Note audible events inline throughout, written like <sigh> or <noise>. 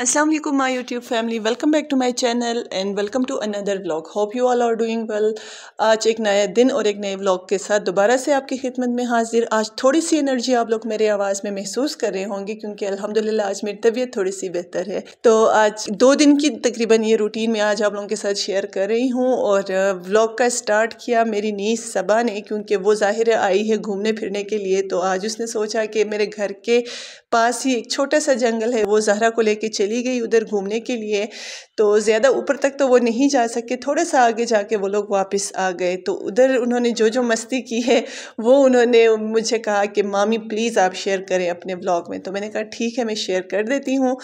अस्सलाम वालेकुम my YouTube family welcome back to my channel and welcome to another vlog hope you all are doing well आज एक नया दिन और एक नए व्लॉग के साथ दोबारा से आपकी खिदमत में हाजिर आज थोड़ी सी एनर्जी आप लोग मेरे आवाज़ में महसूस कर रहे होंगे क्योंकि अल्हम्दुलिल्लाह आज मेरी तबीयत थोड़ी सी बेहतर है तो आज दो दिन की तकरीबन ये रूटीन में आज आप लोगों के साथ शेयर कर रही हूँ और व्लॉग का स्टार्ट किया मेरी नीस सबा ने क्योंकि वो ज़ाहिर आई है घूमने फिरने के लिए तो आज उसने सोचा कि मेरे घर के पास ही एक छोटा सा जंगल है वो जहरा को लेकर लेके चली गई उधर घूमने के लिए तो ज़्यादा ऊपर तक तो वो नहीं जा सके थोड़ा सा आगे जाके वो लोग वापस आ गए तो उधर उन्होंने जो जो मस्ती की है वो उन्होंने मुझे कहा कि मामी प्लीज़ आप शेयर करें अपने ब्लॉग में तो मैंने कहा ठीक है मैं शेयर कर देती हूँ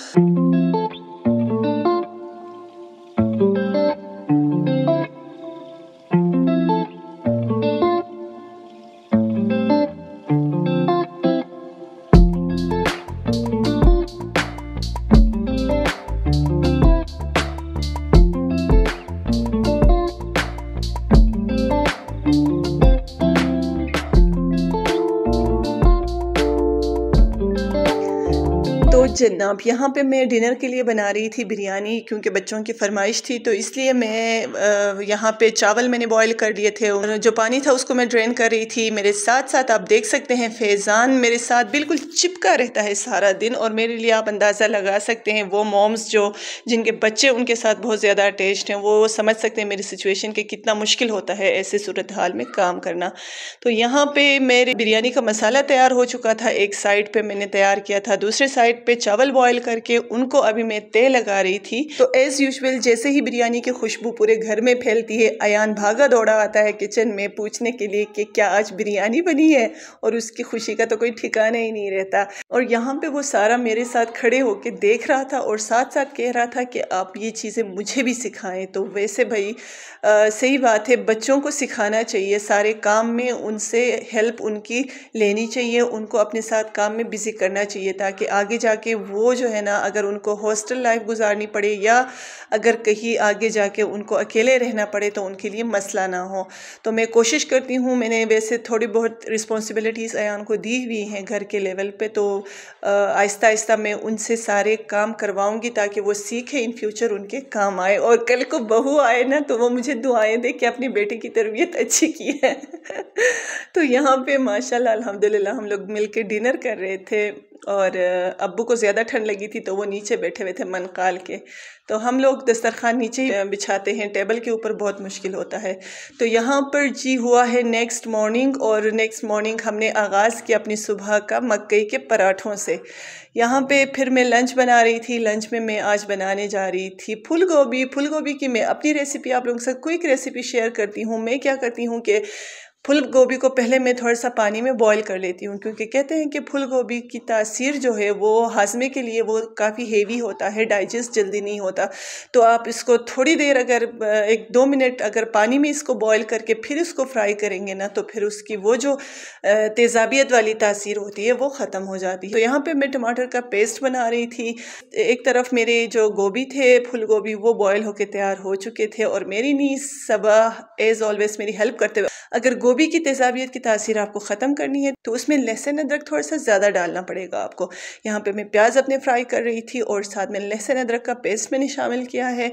तो जनाब यहाँ पे मैं डिनर के लिए बना रही थी बिरयानी क्योंकि बच्चों की फरमाइश थी तो इसलिए मैं यहाँ पे चावल मैंने बॉईल कर लिए थे और जो पानी था उसको मैं ड्रेन कर रही थी मेरे साथ साथ आप देख सकते हैं फैज़ान मेरे साथ बिल्कुल चिपका रहता है सारा दिन और मेरे लिए आप अंदाज़ा लगा सकते हैं वो मॉम्स जो जिनके बच्चे उनके साथ बहुत ज़्यादा अटैच्ड हैं वो समझ सकते हैं मेरी सिचुएशन के कितना मुश्किल होता है ऐसे सूरत हाल में काम करना तो यहाँ पर मेरे बिरयानी का मसाला तैयार हो चुका था एक साइड पर मैंने तैयार किया था दूसरे साइड पे चावल बॉयल करके उनको अभी मैं तय लगा रही थी तो एज़ यूजल जैसे ही बिरयानी की खुशबू पूरे घर में फैलती है अयान भागा दौड़ा आता है किचन में पूछने के लिए कि क्या आज बिरयानी बनी है और उसकी खुशी का तो कोई ठिकाना ही नहीं रहता और यहाँ पे वो सारा मेरे साथ खड़े होकर देख रहा था और साथ साथ कह रहा था कि आप ये चीज़ें मुझे भी सिखाएं तो वैसे भाई आ, सही बात है बच्चों को सिखाना चाहिए सारे काम में उनसे हेल्प उनकी लेनी चाहिए उनको अपने साथ काम में बिज़ी करना चाहिए ताकि आगे जा ताकि वो जो है ना अगर उनको हॉस्टल लाइफ गुजारनी पड़े या अगर कहीं आगे जाके उनको अकेले रहना पड़े तो उनके लिए मसला ना हो तो मैं कोशिश करती हूँ मैंने वैसे थोड़ी बहुत रिस्पॉन्सिबिलिटीज़ अयान को दी हुई हैं घर के लेवल पर तो आहिस्ता आहिस्ता मैं उनसे सारे काम करवाऊँगी ताकि वो सीखे इन फ्यूचर उनके काम आए और कल को बहू आए ना तो वो मुझे दुआएँ दे कि अपने बेटे की तरबियत अच्छी की है <laughs> तो यहाँ पे माशाल्लाह अल्हम्दुलिल्लाह हम लोग मिलके डिनर कर रहे थे और अब्बू को ज़्यादा ठंड लगी थी तो वो नीचे बैठे हुए थे मनकाल के तो हम लोग दस्तरखान नीचे बिछाते हैं टेबल के ऊपर बहुत मुश्किल होता है तो यहाँ पर जी हुआ है नेक्स्ट मॉर्निंग और नेक्स्ट मॉर्निंग हमने आगाज़ किया अपनी सुबह का मकई के पराठों से यहाँ पे फिर मैं लंच बना रही थी लंच में मैं आज बनाने जा रही थी फूल गोभी फूल गोभी की मैं अपनी रेसिपी आप लोगों के साथ क्विक रेसिपी शेयर करती हूँ मैं क्या करती हूँ कि फुल गोभी को पहले मैं थोड़ा सा पानी में बॉईल कर लेती हूँ क्योंकि कहते हैं कि फूल गोभी की तासीर जो है वो हाजमे के लिए वो काफ़ी हेवी होता है डाइजेस्ट जल्दी नहीं होता तो आप इसको थोड़ी देर अगर एक दो मिनट अगर पानी में इसको बॉईल करके फिर इसको फ्राई करेंगे ना तो फिर उसकी वो जो तेज़ाबियत वाली तासीर होती है वो ख़त्म हो जाती है तो यहाँ पर मैं टमाटर का पेस्ट बना रही थी एक तरफ मेरे जो गोभी थे फूल गोभी वो बॉयल होकर तैयार हो चुके थे और मेरी नीस सबा एज़ ऑलवेज़ मेरी हेल्प करते हुए अगर गोभी गोभी की तेजाबियत की तासीर आपको ख़त्म करनी है तो उसमें लहसुन अदरक थोड़ा सा ज़्यादा डालना पड़ेगा आपको यहाँ पे मैं प्याज अपने फ्राई कर रही थी और साथ में लहसुन अदरक का पेस्ट मैंने शामिल किया है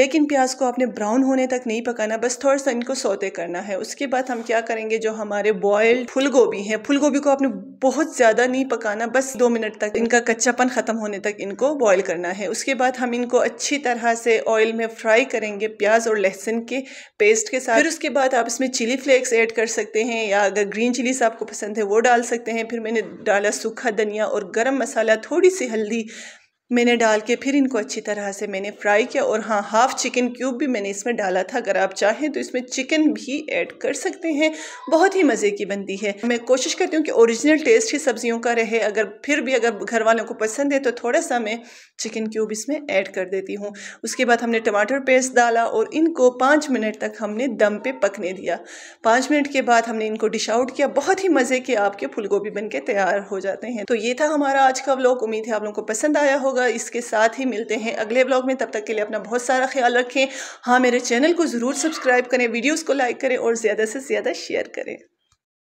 लेकिन प्याज को आपने ब्राउन होने तक नहीं पकाना बस थोड़ा सा इनको सोते करना है उसके बाद हम क्या करेंगे जो हमारे बॉयल्ड फुल गोभी हैं फुल गोभी को आपने बहुत ज़्यादा नहीं पकाना बस दो मिनट तक इनका कच्चापन ख़त्म होने तक इनको बॉयल करना है उसके बाद हम इनको अच्छी तरह से ऑयल में फ्राई करेंगे प्याज और लहसुन के पेस्ट के साथ फिर उसके बाद आप इसमें चिली फ्लेक्स एड ऐड कर सकते हैं या अगर ग्रीन चिलीस आपको पसंद है वो डाल सकते हैं फिर मैंने डाला सूखा धनिया और गरम मसाला थोड़ी सी हल्दी मैंने डाल के फिर इनको अच्छी तरह से मैंने फ्राई किया और हाँ हाफ़ चिकन क्यूब भी मैंने इसमें डाला था अगर आप चाहें तो इसमें चिकन भी ऐड कर सकते हैं बहुत ही मज़े की बनती है मैं कोशिश करती हूँ कि ओरिजिनल टेस्ट ही सब्जियों का रहे अगर फिर भी अगर घर वालों को पसंद है तो थोड़ा सा मैं चिकन क्यूब इसमें ऐड कर देती हूँ उसके बाद हमने टमाटर पेस्ट डाला और इनको पाँच मिनट तक हमने दम पर पकने दिया पाँच मिनट के बाद हमने इनको डिश आउट किया बहुत ही मज़े के आपके फुलगोभी बन के तैयार हो जाते हैं तो ये था हमारा आज का व्लॉग उम्मीद है आप लोगों को पसंद आया होगा होगा इसके साथ ही मिलते हैं अगले ब्लॉग में तब तक के लिए अपना बहुत सारा ख्याल रखें हाँ मेरे चैनल को ज़रूर सब्सक्राइब करें वीडियोज़ को लाइक करें और ज़्यादा से ज़्यादा शेयर करें